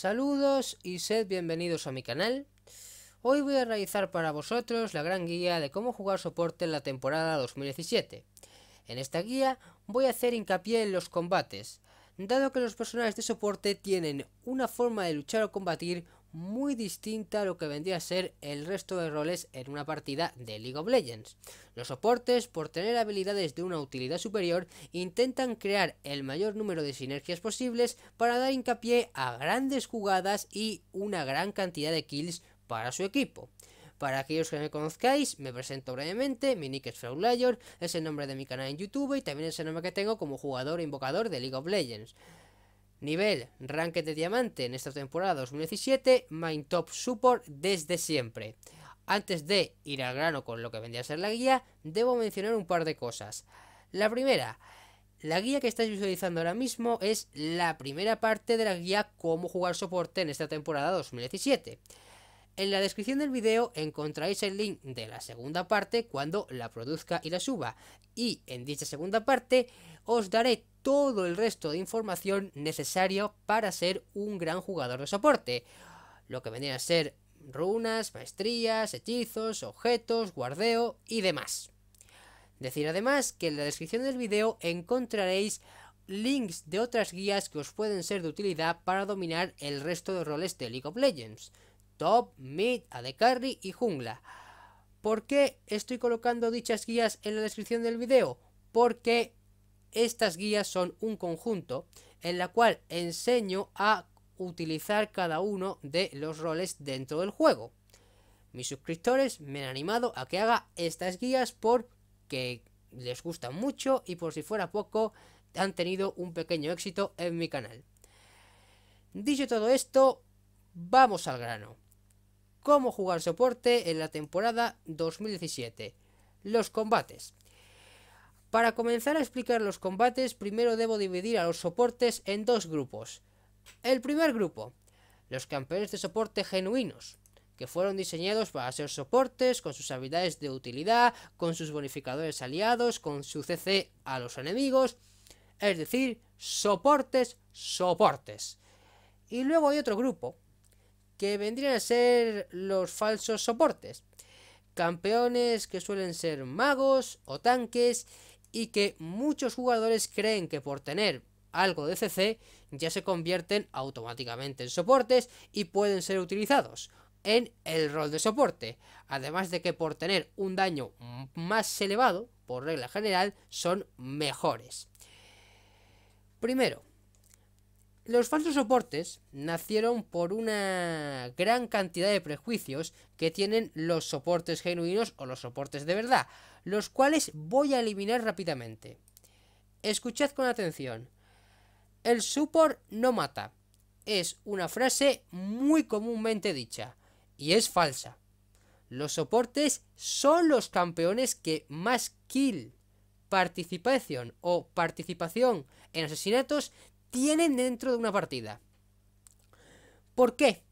Saludos y sed bienvenidos a mi canal. Hoy voy a realizar para vosotros la gran guía de cómo jugar soporte en la temporada 2017. En esta guía voy a hacer hincapié en los combates, dado que los personajes de soporte tienen una forma de luchar o combatir muy distinta a lo que vendría a ser el resto de roles en una partida de League of Legends. Los soportes, por tener habilidades de una utilidad superior, intentan crear el mayor número de sinergias posibles para dar hincapié a grandes jugadas y una gran cantidad de kills para su equipo. Para aquellos que me conozcáis, me presento brevemente, mi nick es Fraulayor, es el nombre de mi canal en YouTube y también es el nombre que tengo como jugador e invocador de League of Legends. Nivel, Ranked de Diamante en esta temporada 2017, Main Top Support desde siempre. Antes de ir al grano con lo que vendría a ser la guía, debo mencionar un par de cosas. La primera, la guía que estáis visualizando ahora mismo es la primera parte de la guía Cómo jugar soporte en esta temporada 2017. En la descripción del video encontráis el link de la segunda parte cuando la produzca y la suba, y en dicha segunda parte os daré todo el resto de información necesario para ser un gran jugador de soporte. Lo que vendría a ser runas, maestrías, hechizos, objetos, guardeo y demás. Decir además que en la descripción del video encontraréis links de otras guías que os pueden ser de utilidad para dominar el resto de roles de League of Legends. Top, Mid, ADC y Jungla. ¿Por qué estoy colocando dichas guías en la descripción del video? Porque estas guías son un conjunto en la cual enseño a utilizar cada uno de los roles dentro del juego. Mis suscriptores me han animado a que haga estas guías porque les gustan mucho y por si fuera poco han tenido un pequeño éxito en mi canal. Dicho todo esto, vamos al grano. ¿Cómo jugar soporte en la temporada 2017? Los combates. Para comenzar a explicar los combates, primero debo dividir a los soportes en dos grupos. El primer grupo, los campeones de soporte genuinos, que fueron diseñados para ser soportes, con sus habilidades de utilidad, con sus bonificadores aliados, con su CC a los enemigos, es decir, soportes, soportes. Y luego hay otro grupo, que vendrían a ser los falsos soportes, campeones que suelen ser magos o tanques, y que muchos jugadores creen que por tener algo de CC ya se convierten automáticamente en soportes y pueden ser utilizados en el rol de soporte, además de que por tener un daño más elevado, por regla general, son mejores. Primero, los falsos soportes nacieron por una gran cantidad de prejuicios que tienen los soportes genuinos o los soportes de verdad, los cuales voy a eliminar rápidamente. Escuchad con atención. El support no mata. Es una frase muy comúnmente dicha y es falsa. Los soportes son los campeones que más kill, participación o participación en asesinatos tienen dentro de una partida. ¿Por qué?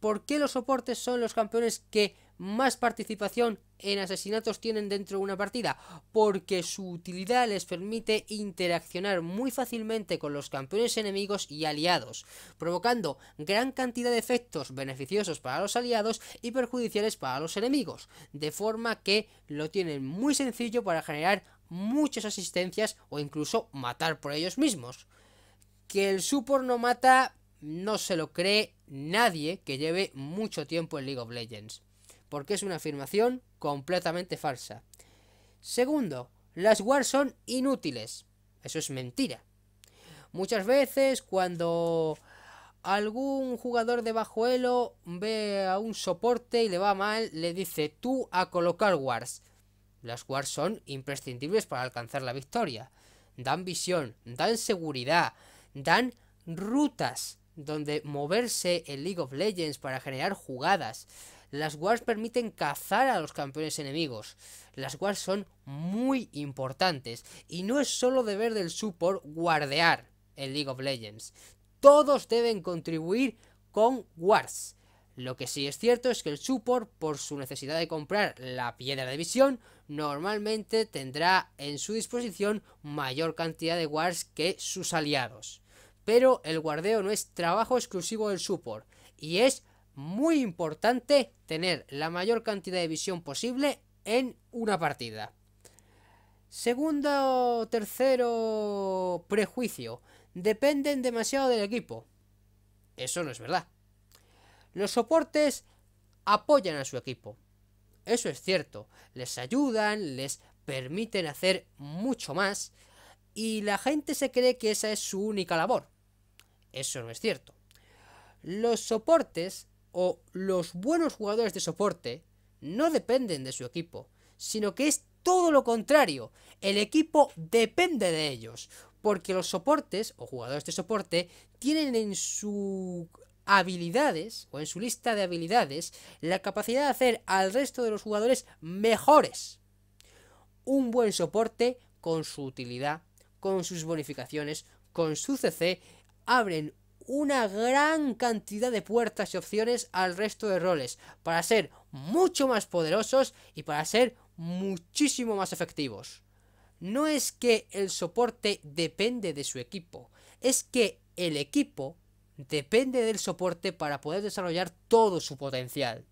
¿Por qué los soportes son los campeones que más participación en asesinatos tienen dentro de una partida, porque su utilidad les permite interaccionar muy fácilmente con los campeones enemigos y aliados, provocando gran cantidad de efectos beneficiosos para los aliados y perjudiciales para los enemigos, de forma que lo tienen muy sencillo para generar muchas asistencias o incluso matar por ellos mismos. Que el support no mata no se lo cree nadie que lleve mucho tiempo en League of Legends porque es una afirmación completamente falsa. Segundo, las wars son inútiles. Eso es mentira. Muchas veces cuando algún jugador de bajo elo ve a un soporte y le va mal, le dice tú a colocar wars. Las wards son imprescindibles para alcanzar la victoria. Dan visión, dan seguridad, dan rutas donde moverse en League of Legends para generar jugadas. Las wards permiten cazar a los campeones enemigos. Las wards son muy importantes y no es solo deber del support guardear en League of Legends. Todos deben contribuir con wars. Lo que sí es cierto es que el support, por su necesidad de comprar la piedra de visión, normalmente tendrá en su disposición mayor cantidad de wards que sus aliados. Pero el guardeo no es trabajo exclusivo del support, y es muy importante tener la mayor cantidad de visión posible en una partida. Segundo, o tercero prejuicio. Dependen demasiado del equipo. Eso no es verdad. Los soportes apoyan a su equipo. Eso es cierto. Les ayudan, les permiten hacer mucho más. Y la gente se cree que esa es su única labor. Eso no es cierto. Los soportes o los buenos jugadores de soporte no dependen de su equipo, sino que es todo lo contrario. El equipo depende de ellos, porque los soportes o jugadores de soporte tienen en su habilidades o en su lista de habilidades la capacidad de hacer al resto de los jugadores mejores. Un buen soporte con su utilidad, con sus bonificaciones, con su CC, abren una gran cantidad de puertas y opciones al resto de roles, para ser mucho más poderosos y para ser muchísimo más efectivos. No es que el soporte depende de su equipo, es que el equipo depende del soporte para poder desarrollar todo su potencial.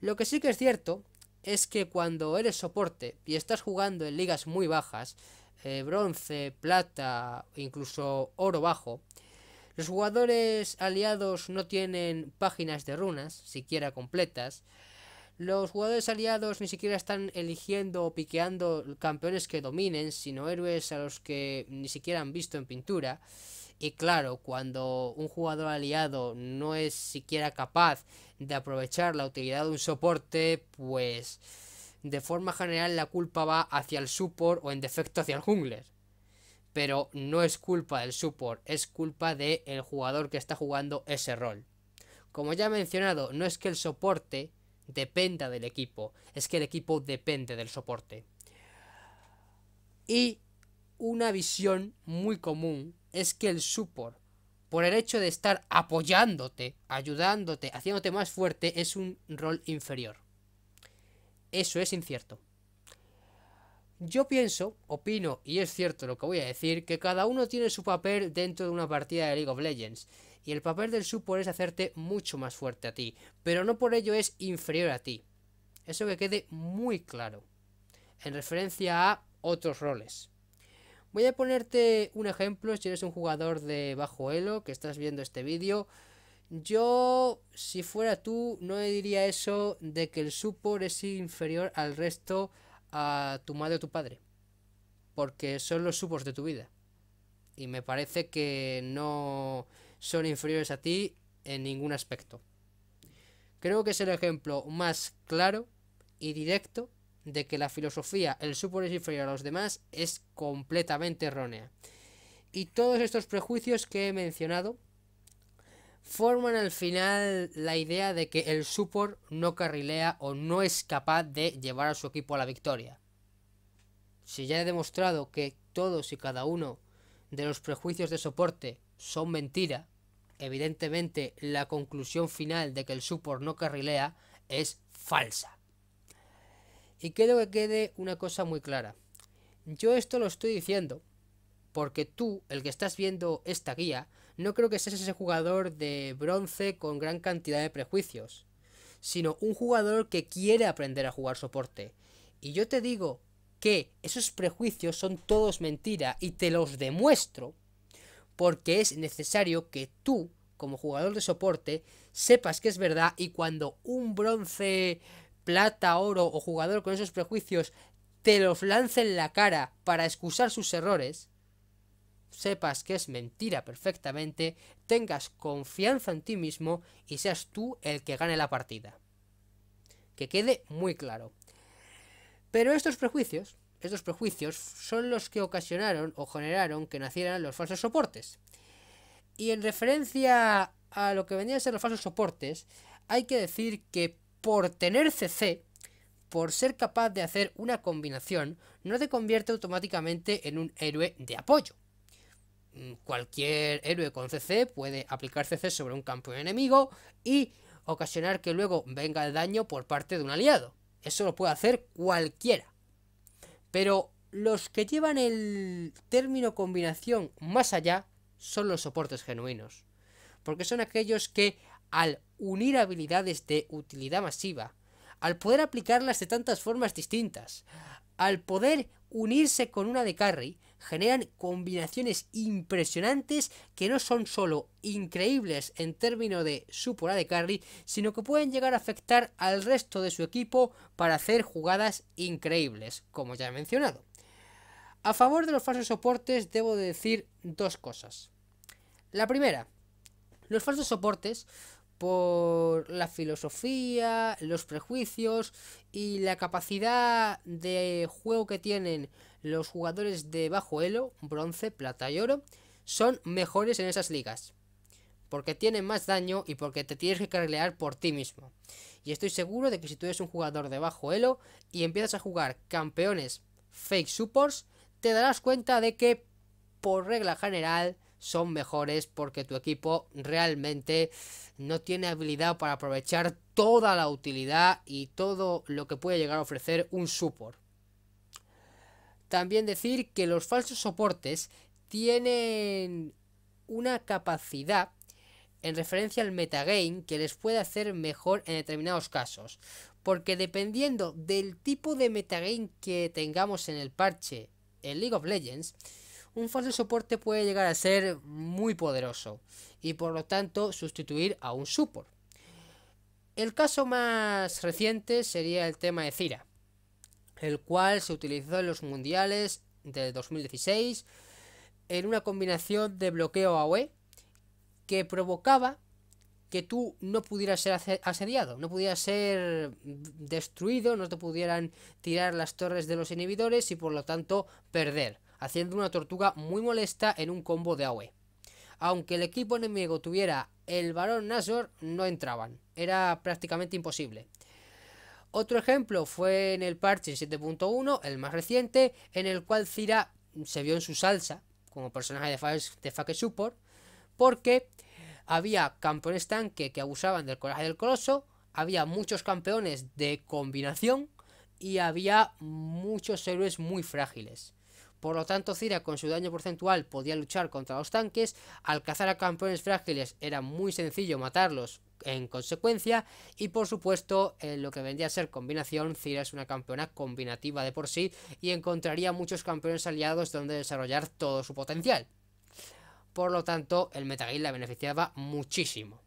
Lo que sí que es cierto es que cuando eres soporte y estás jugando en ligas muy bajas, eh, bronce, plata, incluso oro bajo, los jugadores aliados no tienen páginas de runas, siquiera completas. Los jugadores aliados ni siquiera están eligiendo o piqueando campeones que dominen, sino héroes a los que ni siquiera han visto en pintura. Y claro, cuando un jugador aliado no es siquiera capaz de aprovechar la utilidad de un soporte, pues de forma general la culpa va hacia el support o en defecto hacia el jungler pero no es culpa del support, es culpa del jugador que está jugando ese rol. Como ya he mencionado, no es que el soporte dependa del equipo, es que el equipo depende del soporte. Y una visión muy común es que el support, por el hecho de estar apoyándote, ayudándote, haciéndote más fuerte, es un rol inferior. Eso es incierto. Yo pienso, opino, y es cierto lo que voy a decir, que cada uno tiene su papel dentro de una partida de League of Legends, y el papel del support es hacerte mucho más fuerte a ti, pero no por ello es inferior a ti. Eso que quede muy claro, en referencia a otros roles. Voy a ponerte un ejemplo, si eres un jugador de bajo elo, que estás viendo este vídeo, yo, si fuera tú, no diría eso de que el support es inferior al resto a tu madre o tu padre, porque son los supos de tu vida. Y me parece que no son inferiores a ti en ningún aspecto. Creo que es el ejemplo más claro y directo de que la filosofía, el supor es inferior a los demás, es completamente errónea. Y todos estos prejuicios que he mencionado forman al final la idea de que el support no carrilea o no es capaz de llevar a su equipo a la victoria. Si ya he demostrado que todos y cada uno de los prejuicios de soporte son mentira, evidentemente la conclusión final de que el support no carrilea es falsa. Y quiero que quede una cosa muy clara. Yo esto lo estoy diciendo porque tú, el que estás viendo esta guía, no creo que seas ese jugador de bronce con gran cantidad de prejuicios, sino un jugador que quiere aprender a jugar soporte. Y yo te digo que esos prejuicios son todos mentira y te los demuestro porque es necesario que tú, como jugador de soporte, sepas que es verdad y cuando un bronce, plata, oro o jugador con esos prejuicios te los lance en la cara para excusar sus errores, sepas que es mentira perfectamente, tengas confianza en ti mismo y seas tú el que gane la partida. Que quede muy claro. Pero estos prejuicios, estos prejuicios son los que ocasionaron o generaron que nacieran los falsos soportes. Y en referencia a lo que venían a ser los falsos soportes, hay que decir que por tener CC, por ser capaz de hacer una combinación, no te convierte automáticamente en un héroe de apoyo. Mm, cualquier héroe con CC puede aplicar CC sobre un campo enemigo y ocasionar que luego venga el daño por parte de un aliado. Eso lo puede hacer cualquiera. Pero los que llevan el término combinación más allá son los soportes genuinos. Porque son aquellos que al unir habilidades de utilidad masiva, al poder aplicarlas de tantas formas distintas, al poder unirse con una de carry, generan combinaciones impresionantes que no son solo increíbles en términos de su de carry, sino que pueden llegar a afectar al resto de su equipo para hacer jugadas increíbles, como ya he mencionado. A favor de los falsos soportes debo decir dos cosas. La primera, los falsos soportes por la filosofía, los prejuicios y la capacidad de juego que tienen los jugadores de bajo elo, bronce, plata y oro, son mejores en esas ligas. Porque tienen más daño y porque te tienes que carglear por ti mismo. Y estoy seguro de que si tú eres un jugador de bajo elo y empiezas a jugar campeones fake supports, te darás cuenta de que, por regla general, son mejores porque tu equipo realmente no tiene habilidad para aprovechar toda la utilidad y todo lo que puede llegar a ofrecer un support. También decir que los falsos soportes tienen una capacidad en referencia al metagame que les puede hacer mejor en determinados casos. Porque dependiendo del tipo de metagame que tengamos en el parche en League of Legends, un falso soporte puede llegar a ser muy poderoso y por lo tanto sustituir a un support. El caso más reciente sería el tema de Cira, el cual se utilizó en los mundiales del 2016 en una combinación de bloqueo AOE que provocaba que tú no pudieras ser asediado, no pudieras ser destruido, no te pudieran tirar las torres de los inhibidores y por lo tanto perder haciendo una tortuga muy molesta en un combo de AOE. Aunque el equipo enemigo tuviera el varón Nazor, no entraban, era prácticamente imposible. Otro ejemplo fue en el parche 7.1, el más reciente, en el cual Cira se vio en su salsa como personaje de, de Support, porque había campeones tanque que abusaban del coraje del coloso, había muchos campeones de combinación y había muchos héroes muy frágiles. Por lo tanto, Cira con su daño porcentual podía luchar contra los tanques, al cazar a campeones frágiles era muy sencillo matarlos en consecuencia y por supuesto en eh, lo que vendría a ser combinación Cira es una campeona combinativa de por sí y encontraría muchos campeones aliados donde desarrollar todo su potencial por lo tanto el metagame la beneficiaba muchísimo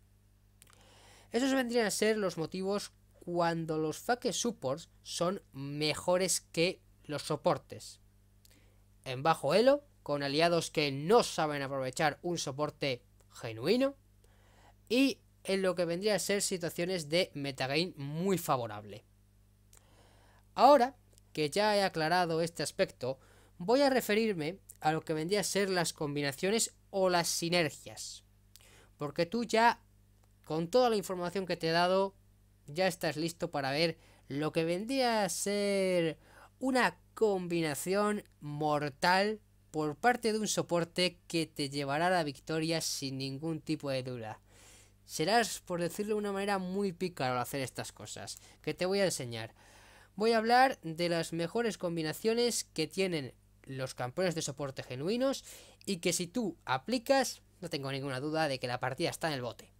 esos vendrían a ser los motivos cuando los fake supports son mejores que los soportes en bajo elo, con aliados que no saben aprovechar un soporte genuino y en lo que vendría a ser situaciones de metagame muy favorable. Ahora que ya he aclarado este aspecto, voy a referirme a lo que vendría a ser las combinaciones o las sinergias. Porque tú ya, con toda la información que te he dado, ya estás listo para ver lo que vendría a ser una combinación mortal por parte de un soporte que te llevará a la victoria sin ningún tipo de duda. Serás, por decirlo de una manera, muy pícaro hacer estas cosas, que te voy a enseñar. Voy a hablar de las mejores combinaciones que tienen los campeones de soporte genuinos y que si tú aplicas, no tengo ninguna duda de que la partida está en el bote.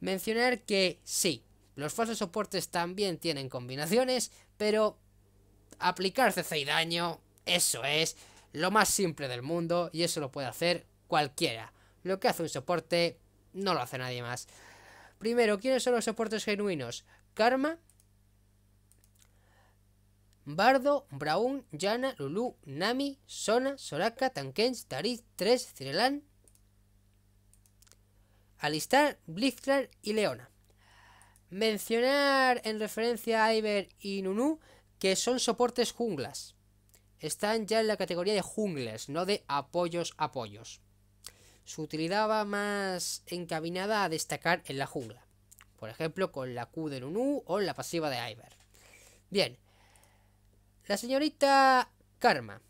Mencionar que sí, los falsos soportes también tienen combinaciones, pero aplicar CC y daño, eso es lo más simple del mundo y eso lo puede hacer cualquiera. Lo que hace un soporte no lo hace nadie más. Primero, ¿quiénes son los soportes genuinos? Karma, Bardo, Braun, Yana, Lulu, Nami, Sona, Soraka, Tankens, Tariz, 3, Cirelán, Alistar, Blizzard y Leona. Mencionar en referencia a Iber y Nunu que son soportes junglas. Están ya en la categoría de jungles, no de apoyos apoyos. Su utilidad va más encaminada a destacar en la jungla. Por ejemplo, con la Q de Nunu o la pasiva de Iver. Bien. La señorita Karma.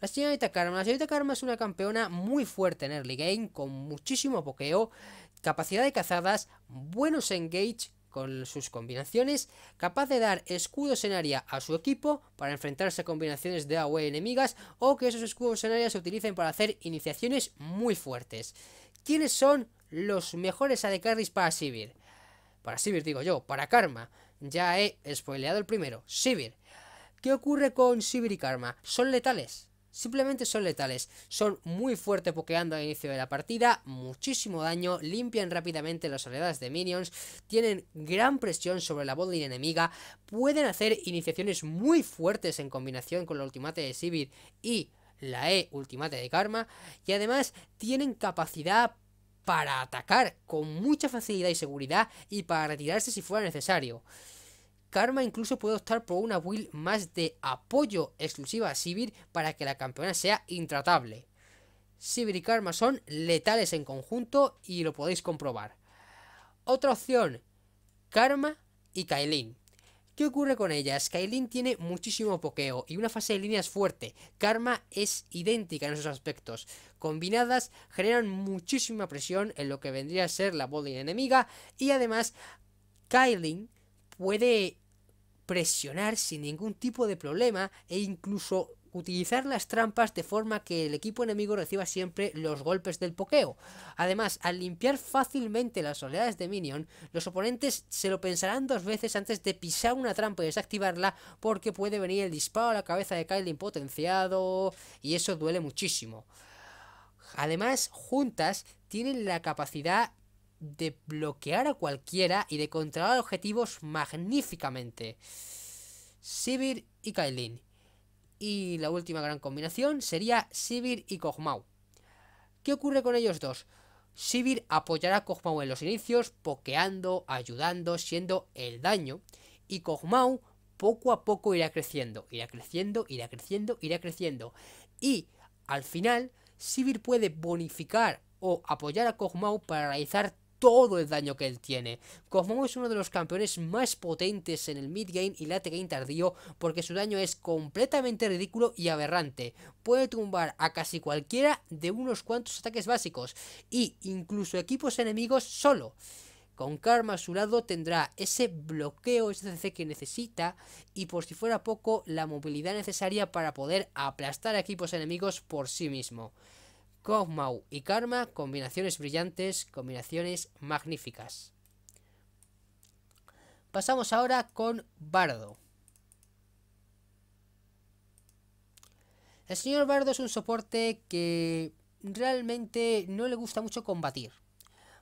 La señorita Karma. La señorita Karma es una campeona muy fuerte en early game, con muchísimo pokeo, capacidad de cazadas, buenos engage con sus combinaciones, capaz de dar escudos en área a su equipo para enfrentarse a combinaciones de AOE enemigas o que esos escudos en área se utilicen para hacer iniciaciones muy fuertes. ¿Quiénes son los mejores AD carries para Sivir? Para Sivir digo yo, para Karma. Ya he spoileado el primero, Sivir. ¿Qué ocurre con Sivir y Karma? Son letales simplemente son letales. Son muy fuertes pokeando al inicio de la partida, muchísimo daño, limpian rápidamente las oleadas de minions, tienen gran presión sobre la botlane enemiga, pueden hacer iniciaciones muy fuertes en combinación con la ultimate de Sivir y la E ultimate de Karma, y además tienen capacidad para atacar con mucha facilidad y seguridad y para retirarse si fuera necesario. Karma incluso puede optar por una build más de apoyo exclusiva a Sivir para que la campeona sea intratable. Sivir y Karma son letales en conjunto y lo podéis comprobar. Otra opción, Karma y Kailin. ¿Qué ocurre con ellas? Kailin tiene muchísimo pokeo y una fase de líneas fuerte. Karma es idéntica en esos aspectos. Combinadas generan muchísima presión en lo que vendría a ser la bola enemiga y además Kailin puede presionar sin ningún tipo de problema e incluso utilizar las trampas de forma que el equipo enemigo reciba siempre los golpes del pokeo. Además, al limpiar fácilmente las oleadas de minion, los oponentes se lo pensarán dos veces antes de pisar una trampa y desactivarla porque puede venir el disparo a la cabeza de Kailin potenciado y eso duele muchísimo. Además, juntas tienen la capacidad de bloquear a cualquiera y de controlar objetivos magníficamente. Sivir y Kailin. Y la última gran combinación sería Sivir y Kog'Maw. ¿Qué ocurre con ellos dos? Sivir apoyará a Kog'Maw en los inicios, pokeando, ayudando, siendo el daño, y Kog'Maw poco a poco irá creciendo, irá creciendo, irá creciendo, irá creciendo. Y al final, Sivir puede bonificar o apoyar a Kog'Maw para realizar todo el daño que él tiene. Cosmo es uno de los campeones más potentes en el mid-game y late-game tardío porque su daño es completamente ridículo y aberrante. Puede tumbar a casi cualquiera de unos cuantos ataques básicos y incluso equipos enemigos solo. Con Karma a su lado tendrá ese bloqueo, ese CC que necesita y por si fuera poco la movilidad necesaria para poder aplastar a equipos enemigos por sí mismo. Kogmau y Karma, combinaciones brillantes, combinaciones magníficas. Pasamos ahora con Bardo. El señor Bardo es un soporte que realmente no le gusta mucho combatir.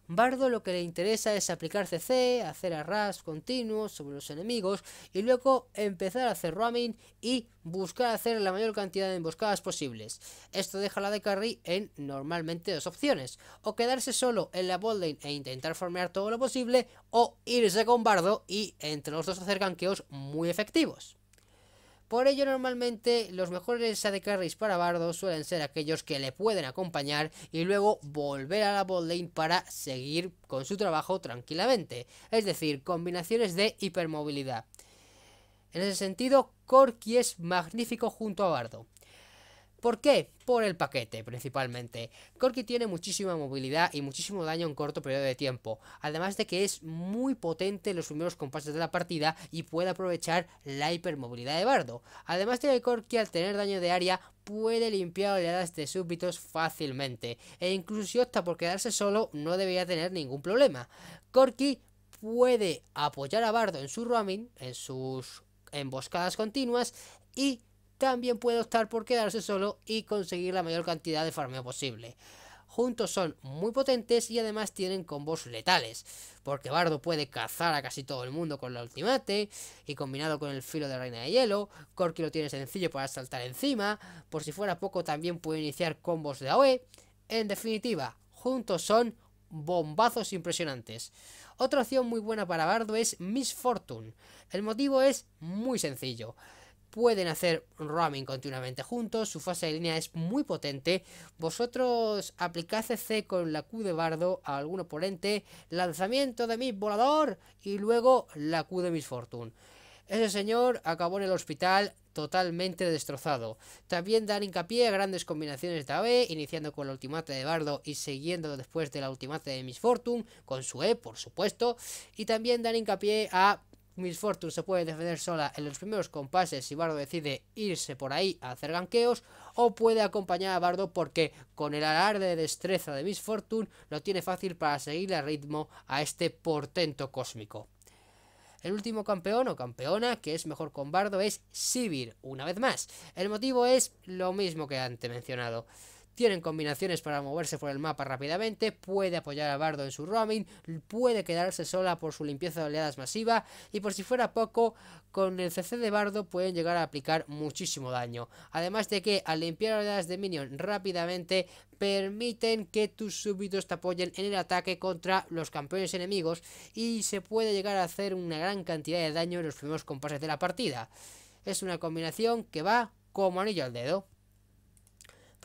Bardo lo que le interesa es aplicar CC, hacer arras continuos sobre los enemigos y luego empezar a hacer roaming y buscar hacer la mayor cantidad de emboscadas posibles. Esto deja la de carry en normalmente dos opciones, o quedarse solo en la bot e intentar formear todo lo posible, o irse con Bardo y entre los dos hacer ganqueos muy efectivos. Por ello, normalmente los mejores AD para Bardo suelen ser aquellos que le pueden acompañar y luego volver a la bot lane para seguir con su trabajo tranquilamente, es decir, combinaciones de hipermovilidad. En ese sentido, Corky es magnífico junto a Bardo. ¿Por qué? Por el paquete, principalmente. Corki tiene muchísima movilidad y muchísimo daño en corto periodo de tiempo, además de que es muy potente en los primeros compases de la partida y puede aprovechar la hipermovilidad de Bardo. Además de que Corki al tener daño de área puede limpiar oleadas de súbditos fácilmente, e incluso si opta por quedarse solo no debería tener ningún problema. Corki puede apoyar a Bardo en su roaming, en sus emboscadas continuas y también puede optar por quedarse solo y conseguir la mayor cantidad de farmeo posible. Juntos son muy potentes y además tienen combos letales, porque Bardo puede cazar a casi todo el mundo con la ultimate y combinado con el filo de Reina de Hielo, Corki lo tiene sencillo para saltar encima, por si fuera poco también puede iniciar combos de AOE. En definitiva, juntos son bombazos impresionantes. Otra opción muy buena para Bardo es Miss El motivo es muy sencillo pueden hacer roaming continuamente juntos, su fase de línea es muy potente, vosotros aplicáis C con la Q de bardo a algún oponente, lanzamiento de mi volador y luego la Q de mis fortune. Ese señor acabó en el hospital totalmente destrozado. También dan hincapié a grandes combinaciones de AB, iniciando con la ultimate de Bardo y siguiendo después de la ultimate de Miss Fortune, con su E, por supuesto. Y también dan hincapié a Miss Fortune se puede defender sola en los primeros compases si Bardo decide irse por ahí a hacer ganqueos, o puede acompañar a Bardo porque con el alarde de destreza de Miss Fortune lo tiene fácil para seguir el ritmo a este portento cósmico. El último campeón o campeona que es mejor con Bardo es Sivir, una vez más. El motivo es lo mismo que antes mencionado tienen combinaciones para moverse por el mapa rápidamente, puede apoyar a Bardo en su roaming, puede quedarse sola por su limpieza de oleadas masiva y por si fuera poco, con el CC de Bardo pueden llegar a aplicar muchísimo daño. Además de que al limpiar oleadas de minion rápidamente permiten que tus súbditos te apoyen en el ataque contra los campeones enemigos y se puede llegar a hacer una gran cantidad de daño en los primeros compases de la partida. Es una combinación que va como anillo al dedo.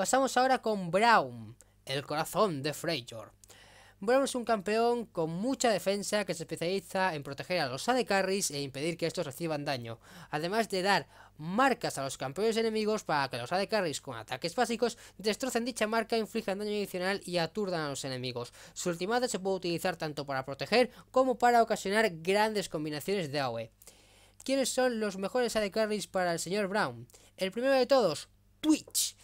Pasamos ahora con Brown, el corazón de frayor Brown es un campeón con mucha defensa que se especializa en proteger a los AD carries e impedir que estos reciban daño, además de dar marcas a los campeones enemigos para que los AD carries con ataques básicos destrocen dicha marca, inflijan daño adicional y aturdan a los enemigos. Su ultimate se puede utilizar tanto para proteger como para ocasionar grandes combinaciones de AOE. ¿Quiénes son los mejores AD carries para el señor Brown? El primero de todos, Twitch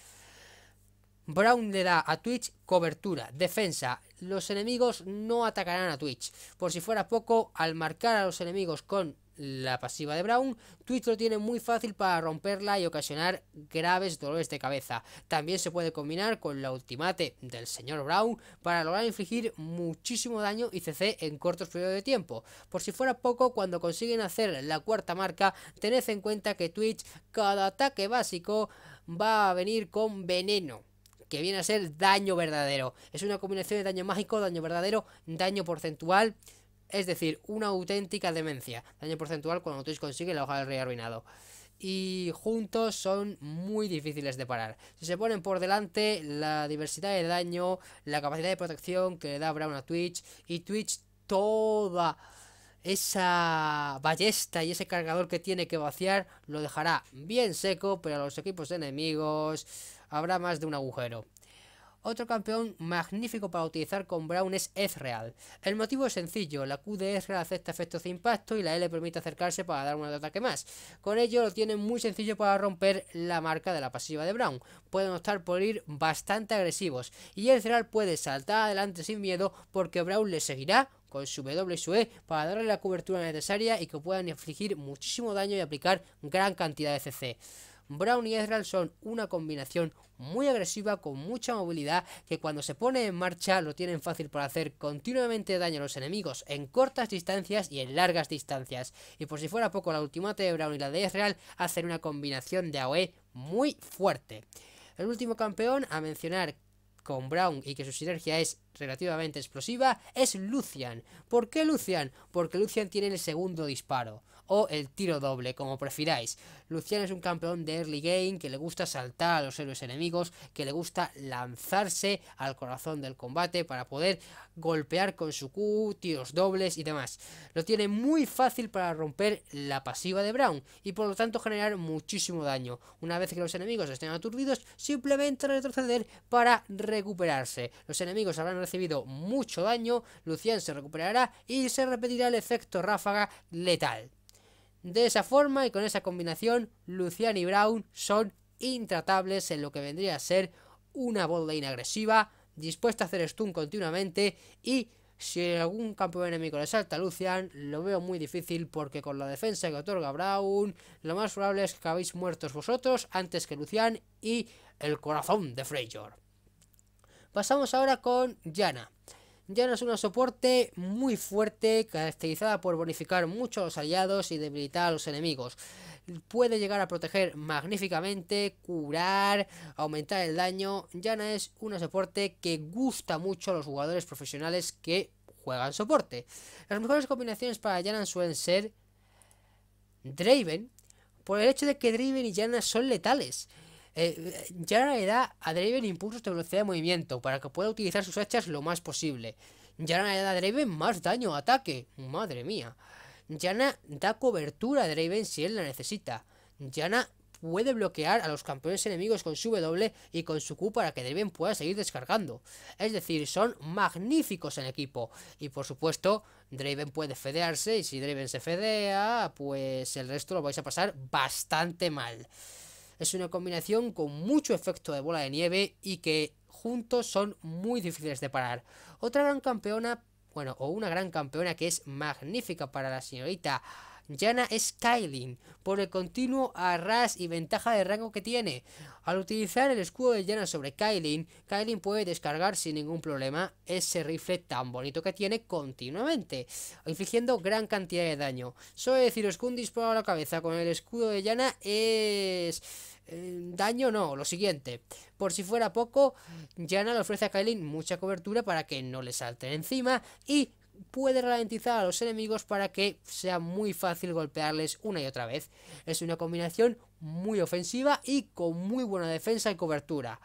Brown le da a Twitch cobertura, defensa. Los enemigos no atacarán a Twitch. Por si fuera poco, al marcar a los enemigos con la pasiva de Brown, Twitch lo tiene muy fácil para romperla y ocasionar graves dolores de cabeza. También se puede combinar con la ultimate del señor Brown para lograr infligir muchísimo daño y CC en cortos periodos de tiempo. Por si fuera poco, cuando consiguen hacer la cuarta marca, tened en cuenta que Twitch cada ataque básico va a venir con veneno que viene a ser daño verdadero. Es una combinación de daño mágico, daño verdadero, daño porcentual, es decir, una auténtica demencia. Daño porcentual cuando Twitch consigue la hoja del rey arruinado. Y juntos son muy difíciles de parar. Si se ponen por delante la diversidad de daño, la capacidad de protección que le da Brown a Twitch, y Twitch toda esa ballesta y ese cargador que tiene que vaciar lo dejará bien seco, pero a los equipos enemigos habrá más de un agujero. Otro campeón magnífico para utilizar con Brown es Ezreal. El motivo es sencillo, la Q de Ezreal acepta efectos de impacto y la L permite acercarse para dar un ataque más. Con ello lo tienen muy sencillo para romper la marca de la pasiva de Brown. Pueden optar por ir bastante agresivos y Ezreal puede saltar adelante sin miedo porque Brown le seguirá con su W y su E para darle la cobertura necesaria y que puedan infligir muchísimo daño y aplicar gran cantidad de CC. Brown y Ezreal son una combinación muy agresiva con mucha movilidad que cuando se pone en marcha lo tienen fácil para hacer continuamente daño a los enemigos en cortas distancias y en largas distancias. Y por si fuera poco la ultimate de Brown y la de Ezreal hacen una combinación de AOE muy fuerte. El último campeón a mencionar con Brown y que su sinergia es relativamente explosiva es Lucian. ¿Por qué Lucian? Porque Lucian tiene el segundo disparo o el tiro doble, como prefiráis. Lucian es un campeón de early game que le gusta saltar a los héroes enemigos, que le gusta lanzarse al corazón del combate para poder golpear con su Q, tiros dobles y demás. Lo tiene muy fácil para romper la pasiva de Brown y por lo tanto generar muchísimo daño. Una vez que los enemigos estén aturdidos, simplemente retroceder para recuperarse. Los enemigos habrán recibido mucho daño, Lucian se recuperará y se repetirá el efecto ráfaga letal. De esa forma y con esa combinación, Lucian y Brown son intratables en lo que vendría a ser una boda lane agresiva, dispuesta a hacer stun continuamente y si algún campeón enemigo le salta a Lucian, lo veo muy difícil porque con la defensa que otorga Brown, lo más probable es que habéis muertos vosotros antes que Lucian y el corazón de Freyjord. Pasamos ahora con Yana. Janna es una soporte muy fuerte, caracterizada por bonificar mucho a los aliados y debilitar a los enemigos. Puede llegar a proteger magníficamente, curar, aumentar el daño. Yana es un soporte que gusta mucho a los jugadores profesionales que juegan soporte. Las mejores combinaciones para Yana suelen ser Draven, por el hecho de que Draven y Yana son letales eh, eh le da a Draven impulsos de velocidad de movimiento para que pueda utilizar sus hachas lo más posible. Yana le da a Draven más daño, ataque. Madre mía. Yana da cobertura a Draven si él la necesita. Yana puede bloquear a los campeones enemigos con su W y con su Q para que Draven pueda seguir descargando. Es decir, son magníficos en equipo. Y por supuesto, Draven puede fedearse y si Draven se fedea, pues el resto lo vais a pasar bastante mal. Es una combinación con mucho efecto de bola de nieve y que juntos son muy difíciles de parar. Otra gran campeona, bueno, o una gran campeona que es magnífica para la señorita es Skylin por el continuo arras y ventaja de rango que tiene. Al utilizar el escudo de Janna sobre Kailin, Kylin puede descargar sin ningún problema ese rifle tan bonito que tiene continuamente, infligiendo gran cantidad de daño. Solo deciros que un disparo a la cabeza con el escudo de Janna es... Eh, daño no, lo siguiente. Por si fuera poco, Janna le ofrece a Kylin mucha cobertura para que no le salten encima y puede ralentizar a los enemigos para que sea muy fácil golpearles una y otra vez. Es una combinación muy ofensiva y con muy buena defensa y cobertura.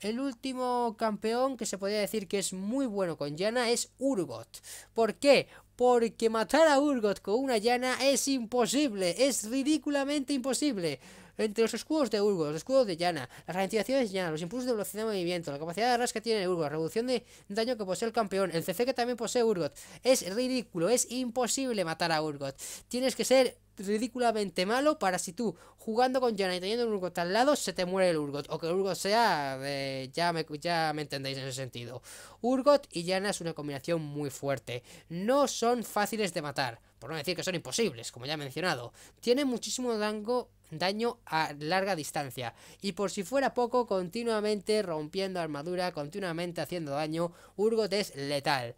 El último campeón que se podría decir que es muy bueno con llana es Urgot. ¿Por qué? Porque matar a Urgot con una llana es imposible, es ridículamente imposible. Entre los escudos de Urgot, los escudos de Llana, las ralentizaciones de Janna, los impulsos de velocidad de movimiento, la capacidad de arras que tiene Urgot, la reducción de daño que posee el campeón, el CC que también posee Urgot. Es ridículo, es imposible matar a Urgot. Tienes que ser ridículamente malo para si tú jugando con Janna y teniendo un Urgot al lado se te muere el Urgot o que el Urgot sea eh, ya, me, ya me entendéis en ese sentido Urgot y Yana es una combinación muy fuerte no son fáciles de matar por no decir que son imposibles, como ya he mencionado. Tiene muchísimo dango, daño a larga distancia, y por si fuera poco, continuamente rompiendo armadura, continuamente haciendo daño, Urgot es letal.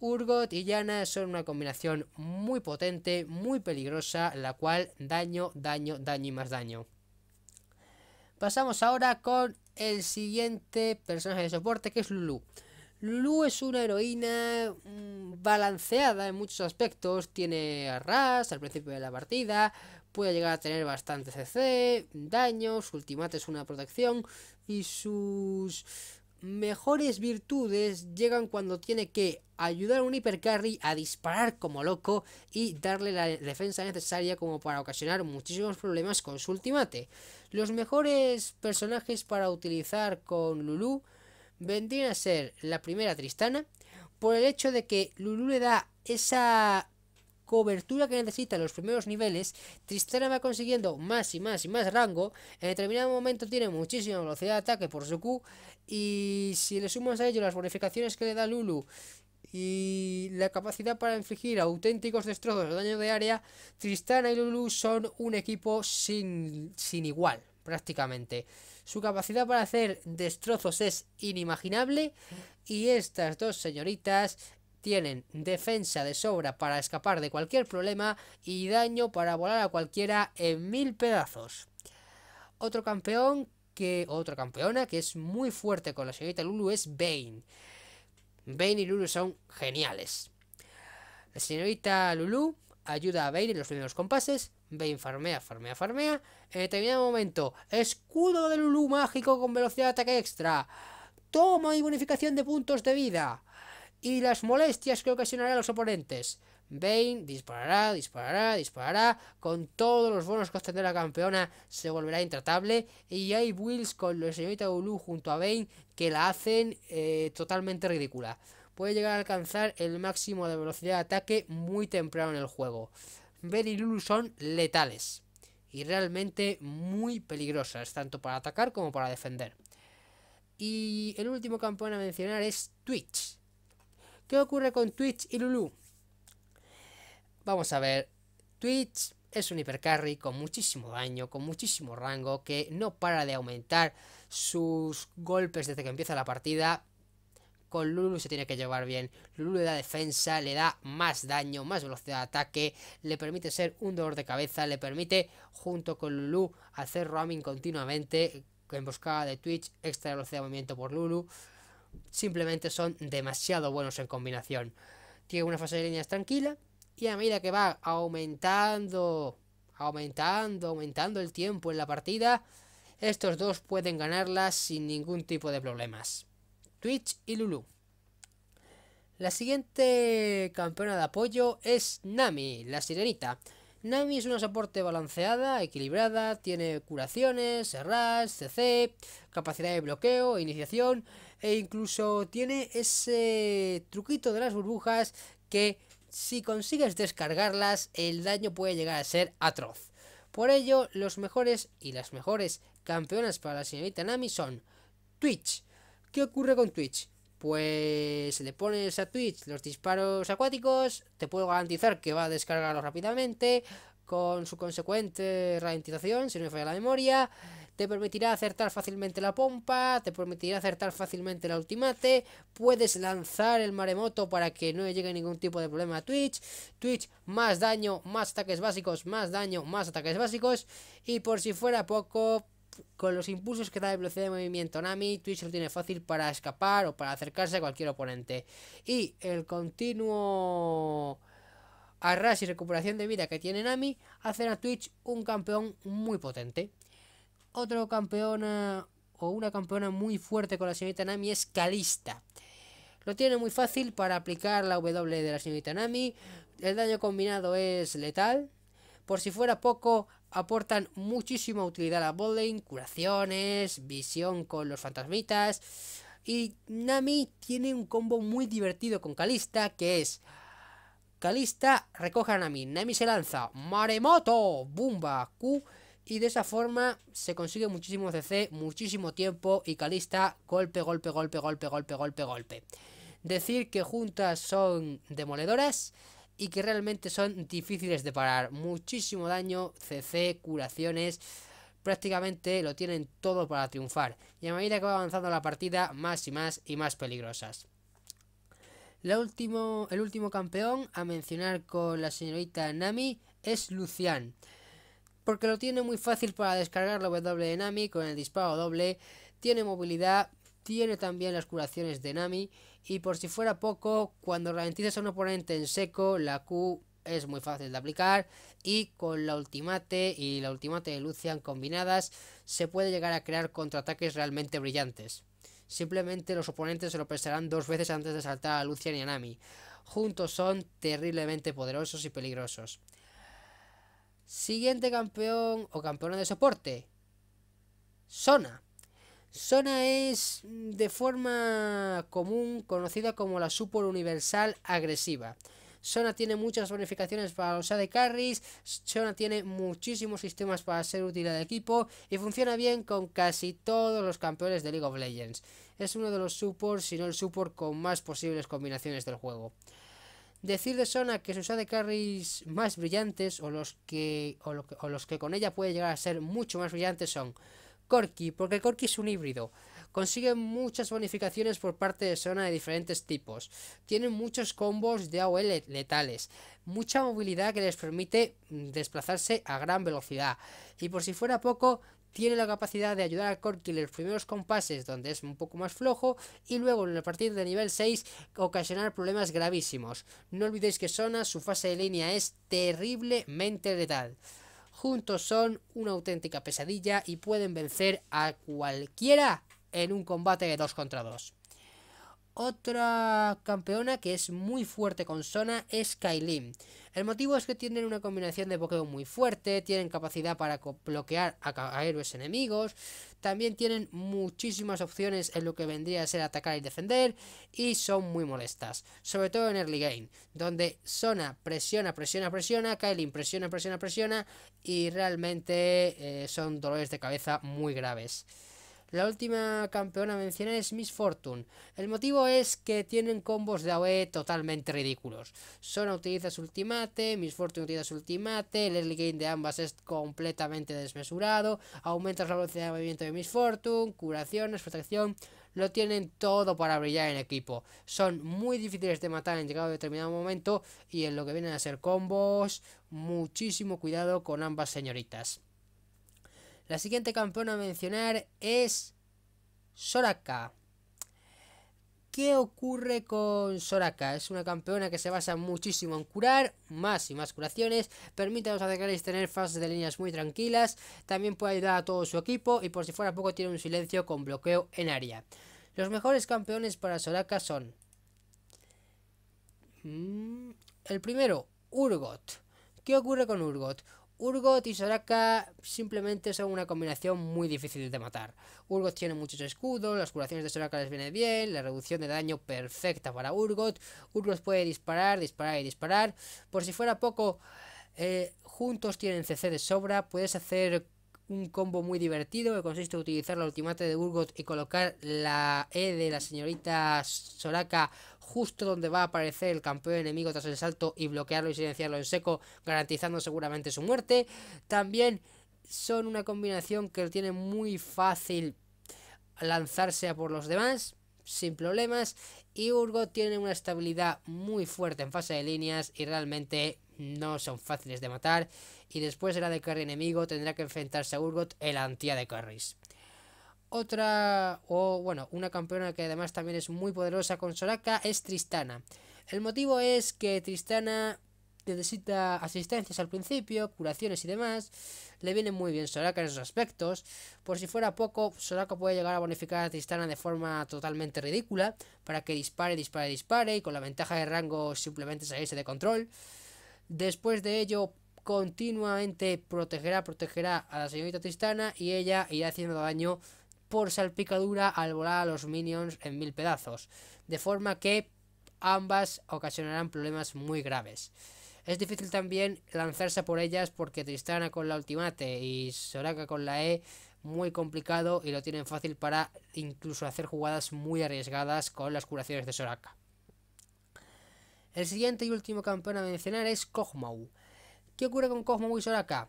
Urgot y Yana son una combinación muy potente, muy peligrosa, la cual daño, daño, daño y más daño. Pasamos ahora con el siguiente personaje de soporte que es Lulu. Lulu es una heroína mm, balanceada en muchos aspectos. Tiene ras al principio de la partida. Puede llegar a tener bastante CC, daño, su ultimate es una protección y sus mejores virtudes llegan cuando tiene que ayudar a un hipercarry a disparar como loco y darle la defensa necesaria como para ocasionar muchísimos problemas con su ultimate. Los mejores personajes para utilizar con Lulu vendría a ser la primera Tristana por el hecho de que Lulu le da esa cobertura que necesita en los primeros niveles, Tristana va consiguiendo más y más y más rango, en determinado momento tiene muchísima velocidad de ataque por su Q, y si le sumas a ello las bonificaciones que le da Lulu y la capacidad para infligir auténticos destrozos de daño de área, Tristana y Lulu son un equipo sin, sin igual, prácticamente. Su capacidad para hacer destrozos es inimaginable y estas dos señoritas tienen defensa de sobra para escapar de cualquier problema y daño para volar a cualquiera en mil pedazos. Otro campeón que otra campeona que es muy fuerte con la señorita Lulu es Bane. Bane y Lulu son geniales. La señorita Lulu ayuda a Bane en los primeros compases. Bane farmea, farmea, farmea. En determinado momento, escudo del Lulu mágico con velocidad de ataque extra. Toma y bonificación de puntos de vida. Y las molestias que ocasionará a los oponentes. Bane disparará, disparará, disparará. Con todos los bonos que obtendrá la campeona, se volverá intratable. Y hay Wills con la señorita Lulu junto a Bane que la hacen eh, totalmente ridícula puede llegar a alcanzar el máximo de velocidad de ataque muy temprano en el juego. y Lulu son letales y realmente muy peligrosas, tanto para atacar como para defender. Y el último campeón a mencionar es Twitch. ¿Qué ocurre con Twitch y Lulu? Vamos a ver, Twitch es un hipercarry con muchísimo daño, con muchísimo rango, que no para de aumentar sus golpes desde que empieza la partida con Lulu se tiene que llevar bien. Lulu le da defensa, le da más daño, más velocidad de ataque, le permite ser un dolor de cabeza, le permite junto con Lulu hacer roaming continuamente, emboscada de Twitch, extra velocidad de movimiento por Lulu. Simplemente son demasiado buenos en combinación. Tiene una fase de líneas tranquila y a medida que va aumentando, aumentando, aumentando el tiempo en la partida, estos dos pueden ganarla sin ningún tipo de problemas. Twitch y Lulu. La siguiente campeona de apoyo es Nami, la sirenita. Nami es una soporte balanceada, equilibrada, tiene curaciones, RAS, CC, capacidad de bloqueo, iniciación e incluso tiene ese truquito de las burbujas que si consigues descargarlas el daño puede llegar a ser atroz. Por ello, los mejores y las mejores campeonas para la señorita Nami son Twitch, ¿Qué ocurre con Twitch? Pues le pones a Twitch los disparos acuáticos, te puedo garantizar que va a descargarlo rápidamente, con su consecuente ralentización, si no me falla la memoria, te permitirá acertar fácilmente la pompa, te permitirá acertar fácilmente la ultimate, puedes lanzar el maremoto para que no llegue ningún tipo de problema a Twitch, Twitch más daño, más ataques básicos, más daño, más ataques básicos, y por si fuera poco, con los impulsos que da el velocidad de movimiento Nami, Twitch lo tiene fácil para escapar o para acercarse a cualquier oponente. Y el continuo arras y recuperación de vida que tiene Nami hacen a Twitch un campeón muy potente. Otro campeona eh, o una campeona muy fuerte con la señorita Nami es Calista. Lo tiene muy fácil para aplicar la W de la señorita Nami. El daño combinado es letal. Por si fuera poco, aportan muchísima utilidad a botlane, curaciones, visión con los fantasmitas. Y Nami tiene un combo muy divertido con Kalista, que es... Kalista recoge a Nami, Nami se lanza, maremoto, bumba, Q... Y de esa forma se consigue muchísimo CC, muchísimo tiempo y Kalista golpe, golpe, golpe, golpe, golpe, golpe, golpe. Decir que juntas son demoledoras y que realmente son difíciles de parar. Muchísimo daño, CC, curaciones, prácticamente lo tienen todo para triunfar. Y a medida que va avanzando la partida, más y más y más peligrosas. último, el último campeón a mencionar con la señorita Nami es Lucian. Porque lo tiene muy fácil para descargar la W de Nami con el disparo doble. Tiene movilidad, tiene también las curaciones de Nami y por si fuera poco, cuando ralentizas a un oponente en seco, la Q es muy fácil de aplicar y con la ultimate y la ultimate de Lucian combinadas se puede llegar a crear contraataques realmente brillantes. Simplemente los oponentes se lo pensarán dos veces antes de saltar a Lucian y a Nami. Juntos son terriblemente poderosos y peligrosos. Siguiente campeón o campeona de soporte. Sona. Sona es mm, de forma común conocida como la Super Universal Agresiva. Sona tiene muchas bonificaciones para los de carries, Sona tiene muchísimos sistemas para ser útil al equipo y funciona bien con casi todos los campeones de League of Legends. Es uno de los supports, si no el support con más posibles combinaciones del juego. Decir de Sona que sus AD carries más brillantes o los que, o los que con ella puede llegar a ser mucho más brillantes son Corki, porque Corki es un híbrido. Consigue muchas bonificaciones por parte de Zona de diferentes tipos. Tiene muchos combos de AOE letales. Mucha movilidad que les permite mm, desplazarse a gran velocidad. Y por si fuera poco, tiene la capacidad de ayudar a Corki en los primeros compases donde es un poco más flojo y luego en el partido de nivel 6 ocasionar problemas gravísimos. No olvidéis que Sona, su fase de línea es terriblemente letal. Juntos son una auténtica pesadilla y pueden vencer a cualquiera en un combate de dos contra dos. Otra campeona que es muy fuerte con Sona es Kailin. El motivo es que tienen una combinación de Pokémon muy fuerte, tienen capacidad para bloquear a, héroes enemigos, también tienen muchísimas opciones en lo que vendría a ser atacar y defender, y son muy molestas, sobre todo en early game, donde Sona presiona, presiona, presiona, Kailin presiona, presiona, presiona, y realmente eh, son dolores de cabeza muy graves. La última campeona mencionar es Miss Fortune. El motivo es que tienen combos de AOE totalmente ridículos. Sona utiliza su ultimate, Miss Fortune utiliza su ultimate, el early de ambas es completamente desmesurado, aumentas la velocidad de movimiento de Miss Fortune, curaciones, protección, lo tienen todo para brillar en equipo. Son muy difíciles de matar en llegado a determinado momento y en lo que vienen a ser combos, muchísimo cuidado con ambas señoritas. La siguiente campeona a mencionar es Soraka. ¿Qué ocurre con Soraka? Es una campeona que se basa muchísimo en curar, más y más curaciones, permite a los adecuados tener fases de líneas muy tranquilas, también puede ayudar a todo su equipo y por si fuera poco tiene un silencio con bloqueo en área. Los mejores campeones para Soraka son... Mm, el primero, Urgot. ¿Qué ocurre con Urgot? Urgot y Soraka simplemente son una combinación muy difícil de matar. Urgot tiene muchos escudos, las curaciones de Soraka les viene bien, la reducción de daño perfecta para Urgot. Urgot puede disparar, disparar y disparar. Por si fuera poco, eh, juntos tienen CC de sobra, puedes hacer un combo muy divertido que consiste en utilizar la ultimate de Urgot y colocar la E de la señorita Soraka justo donde va a aparecer el campeón enemigo tras el salto y bloquearlo y silenciarlo en seco, garantizando seguramente su muerte. También son una combinación que tiene muy fácil lanzarse a por los demás sin problemas y Urgot tiene una estabilidad muy fuerte en fase de líneas y realmente no son fáciles de matar y después de la de carry enemigo tendrá que enfrentarse a Urgot el antía de carries. Otra, o bueno, una campeona que además también es muy poderosa con Soraka es Tristana. El motivo es que Tristana necesita asistencias al principio, curaciones y demás. Le viene muy bien Soraka en esos aspectos. Por si fuera poco, Soraka puede llegar a bonificar a Tristana de forma totalmente ridícula para que dispare, dispare, dispare y con la ventaja de rango simplemente salirse de control. Después de ello, continuamente protegerá, protegerá a la señorita Tristana y ella irá haciendo daño por salpicadura al volar a los minions en mil pedazos, de forma que ambas ocasionarán problemas muy graves. Es difícil también lanzarse por ellas porque Tristana con la ultimate y Soraka con la E muy complicado y lo tienen fácil para incluso hacer jugadas muy arriesgadas con las curaciones de Soraka. El siguiente y último campeón a mencionar es Kog'Maw. ¿Qué ocurre con Kog'Maw y Soraka?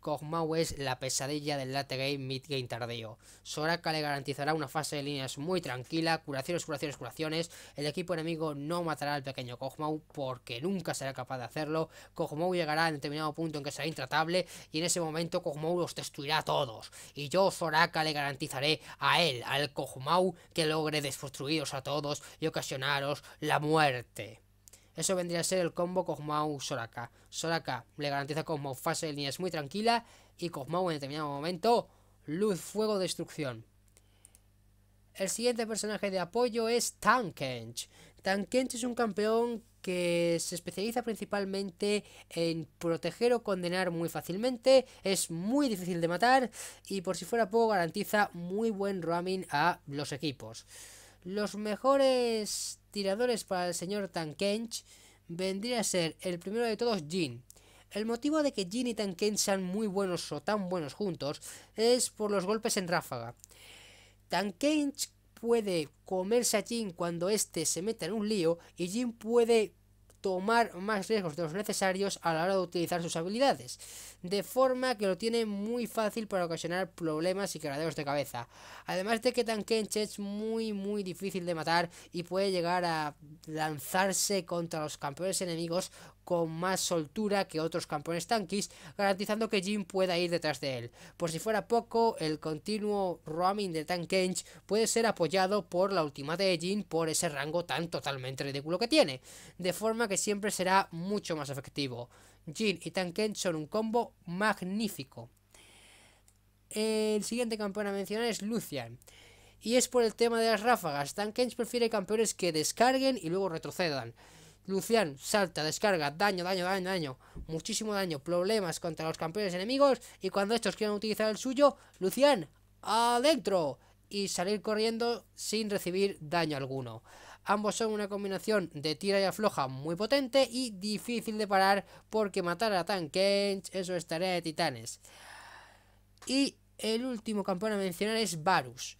Kog'Maw es la pesadilla del late game mid game tardío. Soraka le garantizará una fase de líneas muy tranquila, curaciones, curaciones, curaciones. El equipo enemigo no matará al pequeño Kog'Maw porque nunca será capaz de hacerlo. Kog'Maw llegará un determinado punto en que será intratable y en ese momento Kog'Maw los destruirá a todos. Y yo, Soraka, le garantizaré a él, al Kog'Maw, que logre destruiros a todos y ocasionaros la muerte. Eso vendría a ser el combo Cosmau-Soraka. Soraka le garantiza a fase de es muy tranquila y Cosmo en determinado momento, luz, fuego, destrucción. El siguiente personaje de apoyo es Tankench. Tankench es un campeón que se especializa principalmente en proteger o condenar muy fácilmente, es muy difícil de matar y por si fuera poco garantiza muy buen roaming a los equipos. Los mejores tiradores para el señor Tankench vendría a ser el primero de todos Jin. El motivo de que Jin y Tankench sean muy buenos o tan buenos juntos es por los golpes en ráfaga. Tankench puede comerse a Jin cuando éste se meta en un lío y Jin puede tomar más riesgos de los necesarios a la hora de utilizar sus habilidades, de forma que lo tiene muy fácil para ocasionar problemas y quebraderos de cabeza. Además de que Tankenche es muy muy difícil de matar y puede llegar a lanzarse contra los campeones enemigos con más soltura que otros campeones tanquis, garantizando que Jin pueda ir detrás de él. Por si fuera poco, el continuo roaming de Tank puede ser apoyado por la ultimate de Jin por ese rango tan totalmente ridículo que tiene, de forma que siempre será mucho más efectivo. Jin y Tank son un combo magnífico. El siguiente campeón a mencionar es Lucian y es por el tema de las ráfagas. Tankens prefiere campeones que descarguen y luego retrocedan. Lucian salta, descarga, daño, daño, daño, daño, muchísimo daño, problemas contra los campeones enemigos y cuando estos quieran utilizar el suyo, Lucian, adentro y salir corriendo sin recibir daño alguno. Ambos son una combinación de tira y afloja muy potente y difícil de parar porque matar a Tankens, eso es tarea de titanes. Y el último campeón a mencionar es Varus.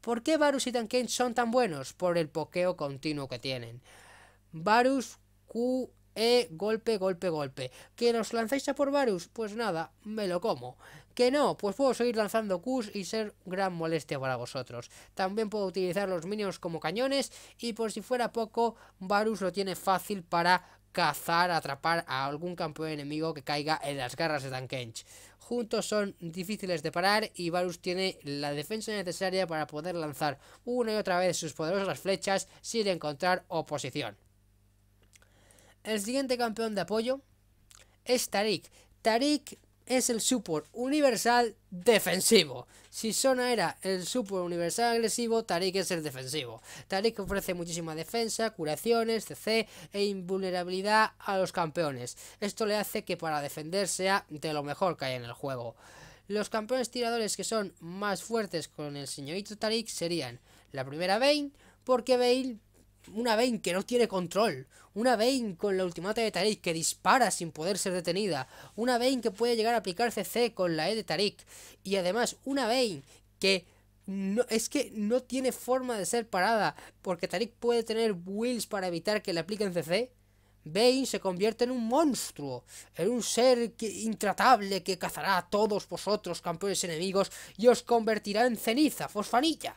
¿Por qué Varus y Tankens son tan buenos? Por el pokeo continuo que tienen. Varus Q e, golpe, golpe, golpe. ¿Que nos lanzáis a por Varus? Pues nada, me lo como. ¿Que no? Pues puedo seguir lanzando Qs y ser gran molestia para vosotros. También puedo utilizar los minions como cañones y por si fuera poco, Varus lo tiene fácil para cazar, atrapar a algún campeón enemigo que caiga en las garras de Tankench. Juntos son difíciles de parar y Varus tiene la defensa necesaria para poder lanzar una y otra vez sus poderosas flechas sin encontrar oposición. El siguiente campeón de apoyo es Tarik. Tarik es el support universal defensivo. Si Sona era el support universal agresivo, Tarik es el defensivo. Tarik ofrece muchísima defensa, curaciones, CC e invulnerabilidad a los campeones. Esto le hace que para defender sea de lo mejor que hay en el juego. Los campeones tiradores que son más fuertes con el señorito Tarik serían la primera Vayne, porque Vayne, una Vayne que no tiene control, una Vayne con la ultimata de Tarik que dispara sin poder ser detenida. Una Vayne que puede llegar a aplicar CC con la E de Tarik. Y además, una Vayne que no, es que no tiene forma de ser parada, porque Tarik puede tener wills para evitar que le apliquen CC. Vayne se convierte en un monstruo, en un ser intratable que cazará a todos vosotros, campeones enemigos, y os convertirá en ceniza, fosfanilla.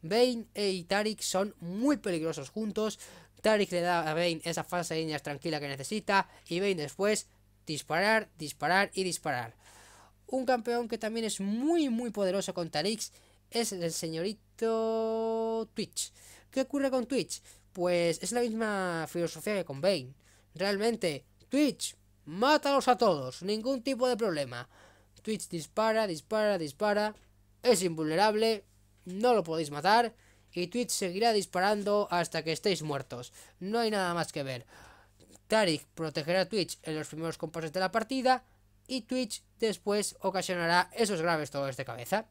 Bane e Tarik son muy peligrosos juntos, Taric le da a Bane esa de líneas tranquila que necesita y Bane después disparar, disparar y disparar. Un campeón que también es muy muy poderoso con Tarix es el señorito Twitch. ¿Qué ocurre con Twitch? Pues es la misma filosofía que con Bane. Realmente, Twitch, mátalos a todos, ningún tipo de problema. Twitch dispara, dispara, dispara, es invulnerable, no lo podéis matar y Twitch seguirá disparando hasta que estéis muertos. No hay nada más que ver. Tarik protegerá a Twitch en los primeros compases de la partida y Twitch después ocasionará esos graves dolores de cabeza.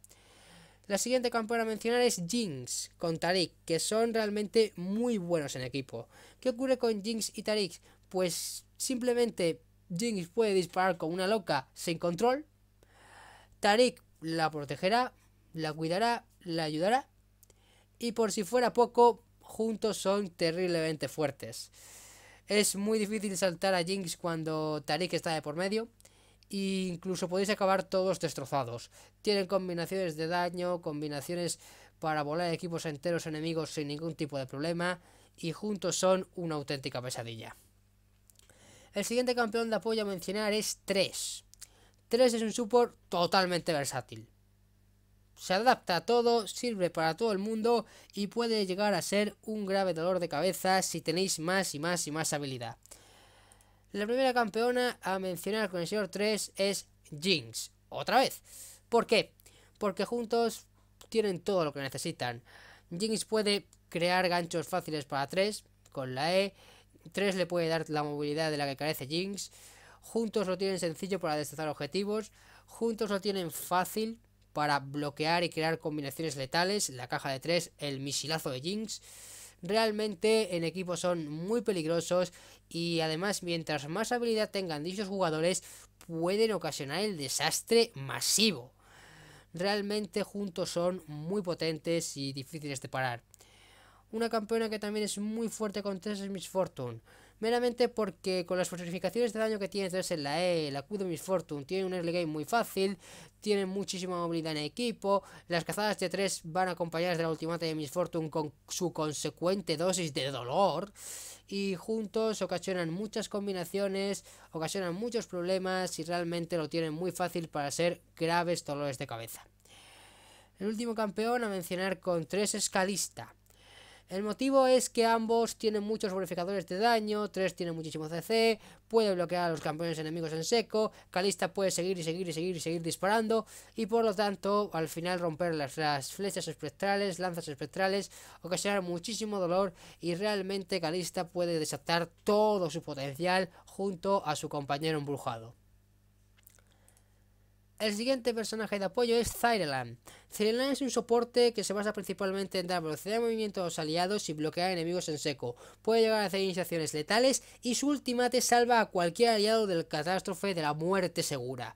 La siguiente campeona a mencionar es Jinx con Tarik que son realmente muy buenos en equipo. ¿Qué ocurre con Jinx y Tarik? Pues simplemente Jinx puede disparar con una loca sin control. Tarik la protegerá, la cuidará, la ayudará y por si fuera poco, juntos son terriblemente fuertes. Es muy difícil saltar a Jinx cuando Tarik está de por medio. E incluso podéis acabar todos destrozados. Tienen combinaciones de daño, combinaciones para volar equipos enteros enemigos sin ningún tipo de problema. Y juntos son una auténtica pesadilla. El siguiente campeón de apoyo a mencionar es 3. 3 es un support totalmente versátil se adapta a todo, sirve para todo el mundo y puede llegar a ser un grave dolor de cabeza si tenéis más y más y más habilidad. La primera campeona a mencionar con el señor 3 es Jinx, otra vez. ¿Por qué? Porque juntos tienen todo lo que necesitan. Jinx puede crear ganchos fáciles para 3 con la E, 3 le puede dar la movilidad de la que carece Jinx, juntos lo tienen sencillo para destrozar objetivos, juntos lo tienen fácil para bloquear y crear combinaciones letales, la caja de 3, el misilazo de Jinx. Realmente en equipo son muy peligrosos y además mientras más habilidad tengan dichos jugadores pueden ocasionar el desastre masivo. Realmente juntos son muy potentes y difíciles de parar. Una campeona que también es muy fuerte con contra es Miss Fortune meramente porque con las fortificaciones de daño que tiene, entonces en la E, la Q de Misfortune, tiene un early game muy fácil, tiene muchísima movilidad en equipo, las cazadas de 3 van acompañadas de la ultimata de Misfortune con su consecuente dosis de dolor, y juntos ocasionan muchas combinaciones, ocasionan muchos problemas y realmente lo tienen muy fácil para ser graves dolores de cabeza. El último campeón a mencionar con 3 escalista. El motivo es que ambos tienen muchos bonificadores de daño, tres tiene muchísimo CC, puede bloquear a los campeones enemigos en seco, Calista puede seguir y seguir y seguir y seguir disparando, y por lo tanto al final romper las, las flechas espectrales, lanzas espectrales, ocasionar muchísimo dolor y realmente Calista puede desatar todo su potencial junto a su compañero embrujado. El siguiente personaje de apoyo es Zyrelan. Cyrilan es un soporte que se basa principalmente en dar velocidad de movimiento a los aliados y bloquear enemigos en seco. Puede llegar a hacer iniciaciones letales y su ultimate salva a cualquier aliado del catástrofe de la muerte segura.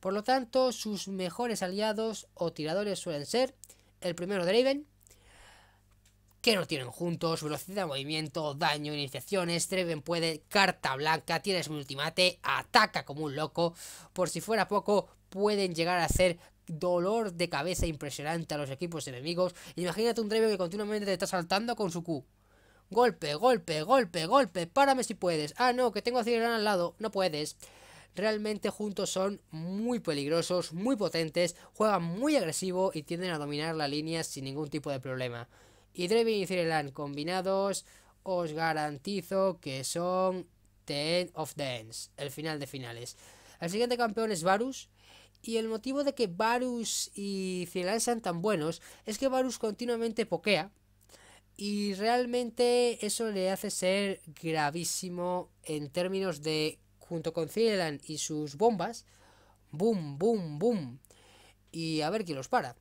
Por lo tanto, sus mejores aliados o tiradores suelen ser el primero Draven, que no tienen juntos, velocidad, de movimiento, daño, iniciaciones, Draven puede, carta blanca, tienes su ultimate, ataca como un loco, por si fuera poco, pueden llegar a hacer dolor de cabeza impresionante a los equipos enemigos. Imagínate un Draven que continuamente te está saltando con su Q. Golpe, golpe, golpe, golpe, párame si puedes. Ah, no, que tengo a Ciran al lado, no puedes. Realmente juntos son muy peligrosos, muy potentes, juegan muy agresivo y tienden a dominar la línea sin ningún tipo de problema. Y Draven y Cirelan combinados, os garantizo que son The End of the Ends, el final de finales. El siguiente campeón es Varus, y el motivo de que Varus y Cielan sean tan buenos es que Varus continuamente pokea. Y realmente eso le hace ser gravísimo en términos de, junto con Cielan y sus bombas, boom, boom, boom. Y a ver quién los para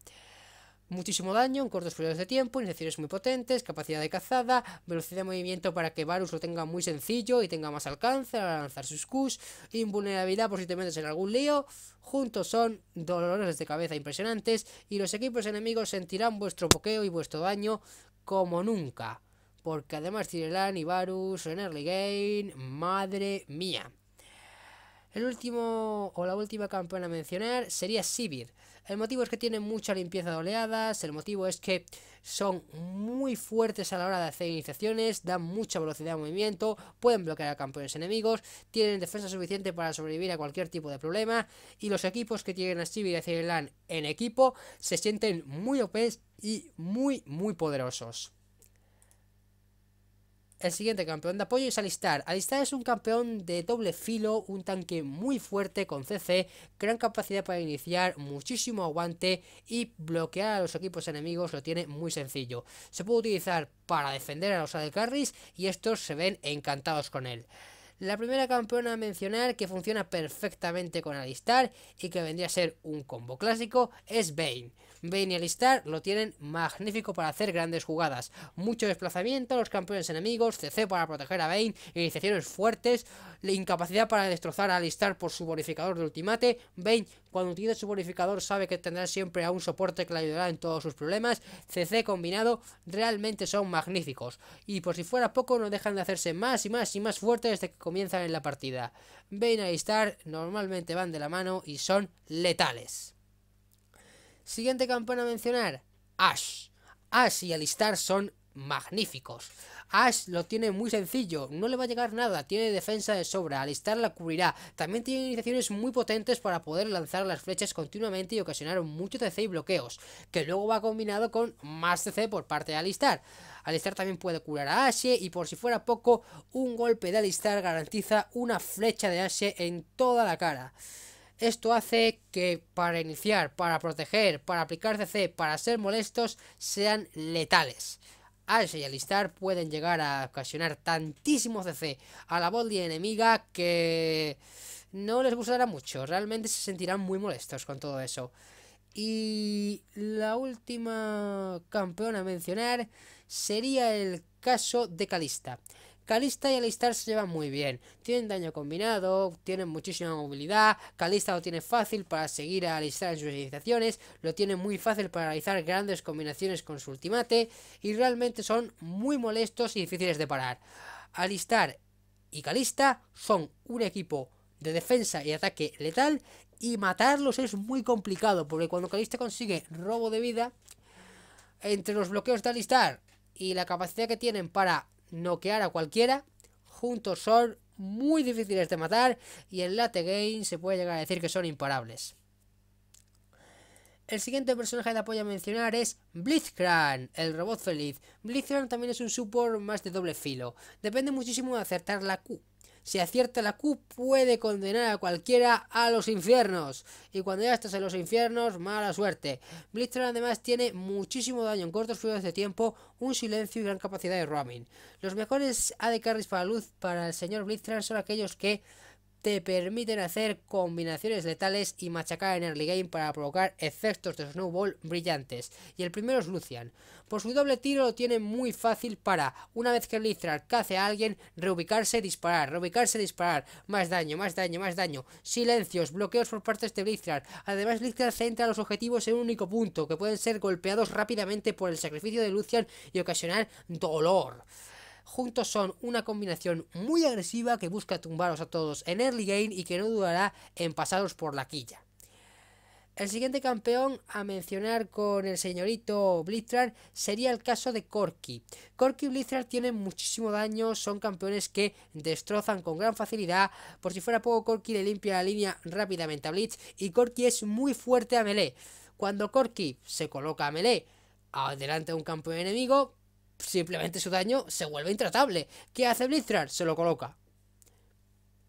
muchísimo daño en cortos periodos de tiempo, iniciaciones muy potentes, capacidad de cazada, velocidad de movimiento para que Varus lo tenga muy sencillo y tenga más alcance al lanzar sus Qs, invulnerabilidad por si te metes en algún lío. Juntos son dolores de cabeza impresionantes y los equipos enemigos sentirán vuestro pokeo y vuestro daño como nunca. Porque además tirarán y Varus en early game, madre mía. El último o la última campeona a mencionar sería Sivir. El motivo es que tienen mucha limpieza de oleadas, el motivo es que son muy fuertes a la hora de hacer iniciaciones, dan mucha velocidad de movimiento, pueden bloquear a campeones enemigos, tienen defensa suficiente para sobrevivir a cualquier tipo de problema y los equipos que tienen a Sivir y a en equipo se sienten muy OP e y muy muy poderosos. El siguiente campeón de apoyo es Alistar. Alistar es un campeón de doble filo, un tanque muy fuerte con CC, gran capacidad para iniciar, muchísimo aguante y bloquear a los equipos enemigos lo tiene muy sencillo. Se puede utilizar para defender a los Adelcarris y estos se ven encantados con él. La primera campeona a mencionar que funciona perfectamente con Alistar y que vendría a ser un combo clásico es Bane. Bane y Alistar lo tienen magnífico para hacer grandes jugadas. Mucho desplazamiento, los campeones enemigos, CC para proteger a Bane, iniciaciones fuertes, la incapacidad para destrozar a Alistar por su bonificador de ultimate. Bane, cuando utiliza su bonificador, sabe que tendrá siempre a un soporte que le ayudará en todos sus problemas. CC combinado, realmente son magníficos. Y por si fuera poco, no dejan de hacerse más y más y más fuertes desde que comienzan en la partida. Bane y Alistar normalmente van de la mano y son letales. Siguiente campana a mencionar, Ash. Ash y Alistar son magníficos. Ash lo tiene muy sencillo, no le va a llegar nada, tiene defensa de sobra, Alistar la cubrirá. También tiene iniciaciones muy potentes para poder lanzar las flechas continuamente y ocasionar mucho TC y bloqueos, que luego va combinado con más TC por parte de Alistar. Alistar también puede curar a Ashe y por si fuera poco, un golpe de Alistar garantiza una flecha de Ashe en toda la cara. Esto hace que para iniciar, para proteger, para aplicar CC, para ser molestos, sean letales. Al y Alistar pueden llegar a ocasionar tantísimo CC a la de enemiga que no les gustará mucho. Realmente se sentirán muy molestos con todo eso. Y la última campeona a mencionar sería el caso de Calista. Calista y Alistar se llevan muy bien, tienen daño combinado, tienen muchísima movilidad, Calista lo tiene fácil para seguir a Alistar en sus iniciaciones, lo tiene muy fácil para realizar grandes combinaciones con su ultimate y realmente son muy molestos y difíciles de parar. Alistar y Calista son un equipo de defensa y ataque letal y matarlos es muy complicado porque cuando Calista consigue robo de vida, entre los bloqueos de Alistar y la capacidad que tienen para noquear a cualquiera. Juntos son muy difíciles de matar y en Late Game se puede llegar a decir que son imparables. El siguiente personaje de apoyo a mencionar es Blitzcrank, el robot feliz. Blitzcrank también es un support más de doble filo. Depende muchísimo de acertar la Q. Si acierta la Q puede condenar a cualquiera a los infiernos. Y cuando ya estás en los infiernos, mala suerte. Blitzer además tiene muchísimo daño en cortos periodos de tiempo, un silencio y gran capacidad de roaming. Los mejores AD carries para luz para el señor Blitzer son aquellos que te permiten hacer combinaciones letales y machacar en early game para provocar efectos de snowball brillantes. Y el primero es Lucian. Por su doble tiro lo tiene muy fácil para, una vez que Blitzcrank hace a alguien, reubicarse, disparar, reubicarse, disparar, más daño, más daño, más daño, silencios, bloqueos por parte de Blitzcrank. Además Blitzcrank centra los objetivos en un único punto, que pueden ser golpeados rápidamente por el sacrificio de Lucian y ocasionar dolor juntos son una combinación muy agresiva que busca tumbaros a todos en early game y que no dudará en pasaros por la quilla. El siguiente campeón a mencionar con el señorito Blitzrar sería el caso de Corky. Corky y tiene tienen muchísimo daño, son campeones que destrozan con gran facilidad. Por si fuera poco, Corky le limpia la línea rápidamente a Blitz y Corky es muy fuerte a melee. Cuando Corky se coloca a melee adelante de un campeón enemigo, simplemente su daño se vuelve intratable. ¿Qué hace Blizzard? Se lo coloca.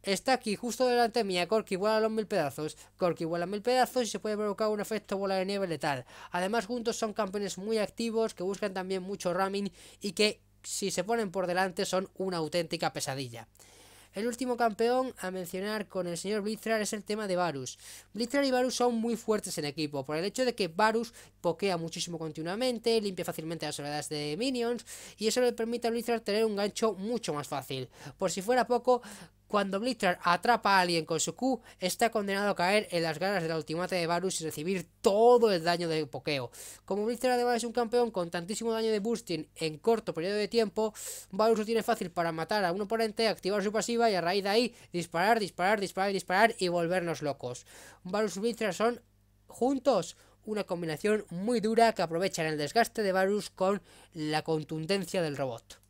Está aquí, justo delante mía. Corky vuela los mil pedazos. Corky vuela mil pedazos y se puede provocar un efecto bola de nieve letal. Además, juntos son campeones muy activos que buscan también mucho ramming y que, si se ponen por delante, son una auténtica pesadilla. El último campeón a mencionar con el señor blitzer es el tema de Varus. blitzer y Varus son muy fuertes en equipo, por el hecho de que Varus pokea muchísimo continuamente, limpia fácilmente las oleadas de minions, y eso le permite a blitzer tener un gancho mucho más fácil. Por si fuera poco, cuando Blitzer atrapa a alguien con su Q, está condenado a caer en las garras del ultimate de Varus y recibir todo el daño de pokeo. Como Blitzer además es un campeón con tantísimo daño de boosting en corto periodo de tiempo, Varus lo tiene fácil para matar a un oponente, activar su pasiva y a raíz de ahí disparar, disparar, disparar, disparar y volvernos locos. Varus y Blitzer son juntos una combinación muy dura que aprovechan el desgaste de Varus con la contundencia del robot.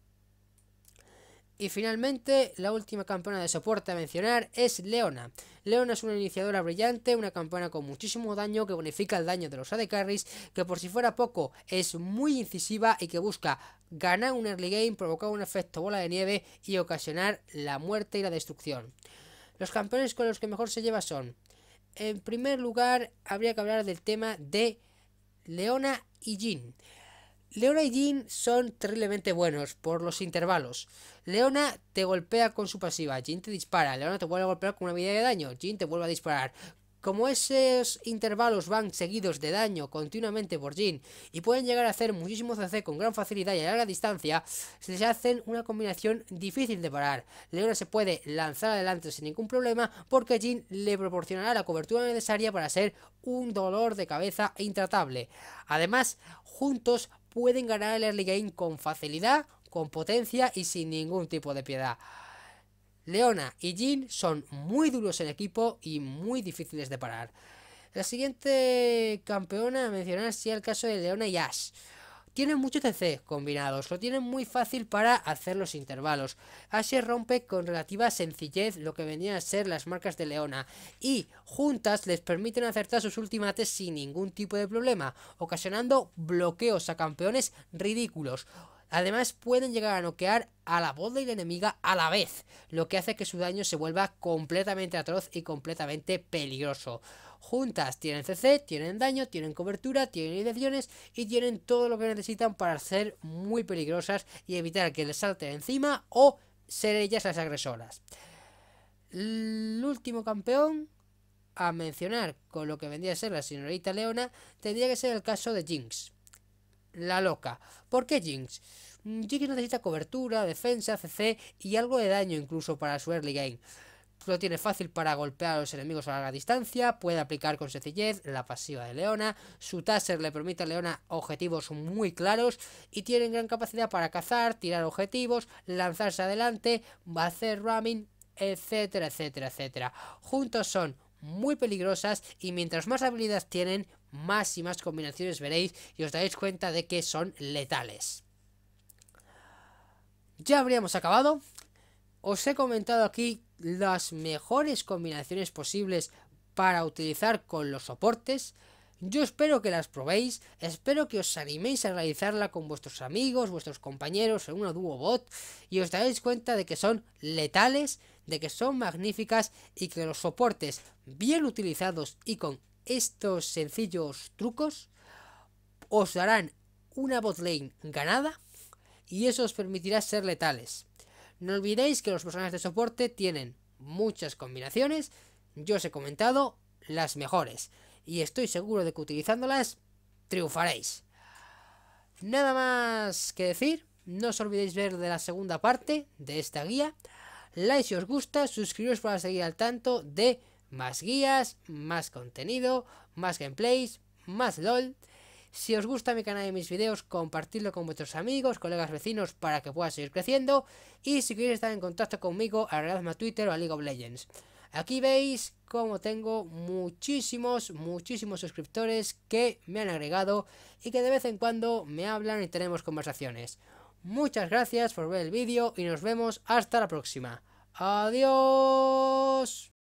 Y finalmente, la última campeona de soporte a mencionar es Leona. Leona es una iniciadora brillante, una campeona con muchísimo daño que bonifica el daño de los AD Carries, que por si fuera poco es muy incisiva y que busca ganar un early game, provocar un efecto bola de nieve y ocasionar la muerte y la destrucción. Los campeones con los que mejor se lleva son, en primer lugar, habría que hablar del tema de Leona y Jin. Leona y Jin son terriblemente buenos por los intervalos. Leona te golpea con su pasiva, Jin te dispara, Leona te vuelve a golpear con una medida de daño, Jin te vuelve a disparar. Como esos intervalos van seguidos de daño continuamente por Jin y pueden llegar a hacer muchísimo CC con gran facilidad y a larga distancia, se les hacen una combinación difícil de parar. Leona se puede lanzar adelante sin ningún problema porque Jin le proporcionará la cobertura necesaria para ser un dolor de cabeza intratable. Además, juntos pueden ganar el early game con facilidad, con potencia y sin ningún tipo de piedad. Leona y Jin son muy duros en equipo y muy difíciles de parar. La siguiente campeona a mencionar sería el caso de Leona y Ash. Tienen muchos TC combinados, lo tienen muy fácil para hacer los intervalos. Así rompe con relativa sencillez lo que venían a ser las marcas de Leona y juntas les permiten acertar sus ultimates sin ningún tipo de problema, ocasionando bloqueos a campeones ridículos. Además pueden llegar a noquear a la boda y la enemiga a la vez, lo que hace que su daño se vuelva completamente atroz y completamente peligroso. Juntas tienen CC, tienen daño, tienen cobertura, tienen direcciones y tienen todo lo que necesitan para ser muy peligrosas y evitar que les salten encima o ser ellas las agresoras. El último campeón a mencionar con lo que vendría a ser la señorita Leona tendría que ser el caso de Jinx la loca. ¿Por qué Jinx? Mm, Jinx necesita cobertura, defensa, CC y algo de daño incluso para su early game. Lo tiene fácil para golpear a los enemigos a larga distancia, puede aplicar con sencillez la pasiva de Leona, su taser le permite a Leona objetivos muy claros y tiene gran capacidad para cazar, tirar objetivos, lanzarse adelante, hacer ramming, etcétera, etcétera, etcétera. Juntos son muy peligrosas y mientras más habilidades tienen, más y más combinaciones veréis y os daréis cuenta de que son letales. Ya habríamos acabado. Os he comentado aquí las mejores combinaciones posibles para utilizar con los soportes. Yo espero que las probéis, espero que os animéis a realizarla con vuestros amigos, vuestros compañeros en una dúo bot y os daréis cuenta de que son letales de que son magníficas y que los soportes bien utilizados y con estos sencillos trucos os darán una botlane ganada y eso os permitirá ser letales. No olvidéis que los personajes de soporte tienen muchas combinaciones, yo os he comentado las mejores y estoy seguro de que utilizándolas triunfaréis. Nada más que decir, no os olvidéis ver de la segunda parte de esta guía like si os gusta, suscribiros para seguir al tanto de más guías, más contenido, más gameplays, más LOL. Si os gusta mi canal y mis videos, compartidlo con vuestros amigos, colegas, vecinos para que pueda seguir creciendo. Y si queréis estar en contacto conmigo, agregadme a Twitter o a League of Legends. Aquí veis como tengo muchísimos, muchísimos suscriptores que me han agregado y que de vez en cuando me hablan y tenemos conversaciones. Muchas gracias por ver el vídeo y nos vemos hasta la próxima. Adiós.